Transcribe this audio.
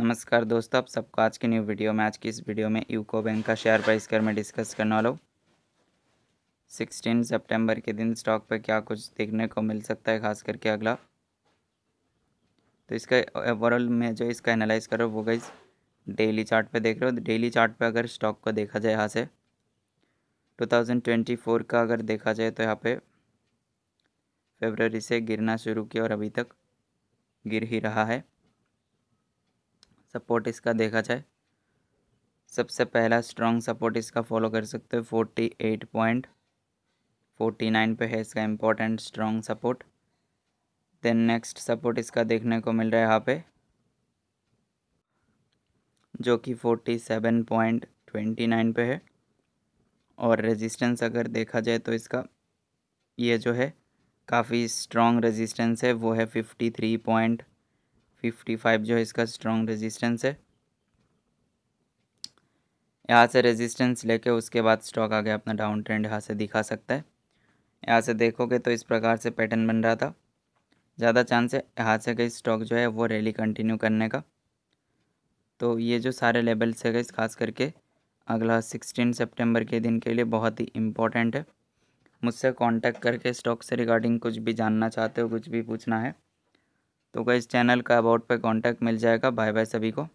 नमस्कार दोस्तों आप सबको आज की न्यू वीडियो में आज की इस वीडियो में यूको बैंक का शेयर प्राइस कर मैं डिस्कस करने वाला हूँ सिक्सटीन सितंबर के दिन स्टॉक पर क्या कुछ देखने को मिल सकता है खास करके अगला तो इसका ओवरऑल में जो इसका एनालाइज करो वो गई डेली चार्ट पे देख रहे हो डेली चार्ट पे अगर स्टॉक को देखा जाए यहाँ से 2024 का अगर देखा जाए तो यहाँ पे फेबररी से गिरना शुरू किया और अभी तक गिर ही रहा है सपोर्ट इसका देखा जाए सबसे पहला स्ट्रॉन्ग सपोर्ट इसका फॉलो कर सकते हो forty eight point forty nine पर है इसका important strong support then next support इसका देखने को मिल रहा है यहाँ पे जो कि forty seven point twenty nine पर है और रेजिस्टेंस अगर देखा जाए तो इसका ये जो है काफ़ी स्ट्रॉन्ग रेजिस्टेंस है वो है fifty three point fifty five जो है इसका स्ट्रॉन्ग रेजिस्टेंस है यहाँ से रेजिस्टेंस लेके उसके बाद स्टॉक आगे अपना डाउन ट्रेंड यहाँ से दिखा सकता है यहाँ से देखोगे तो इस प्रकार से पैटर्न बन रहा था ज़्यादा चांस है यहाँ से गई स्टॉक जो है वो रैली कंटिन्यू करने का तो ये जो सारे लेवल्स है गई खास करके अगला सिक्सटीन सितंबर के दिन के लिए बहुत ही इम्पोर्टेंट है मुझसे कॉन्टैक्ट करके स्टॉक से रिगार्डिंग कुछ भी जानना चाहते हो कुछ भी पूछना है तो गाइज चैनल का अबाउट पे कांटेक्ट मिल जाएगा बाय बाय सभी को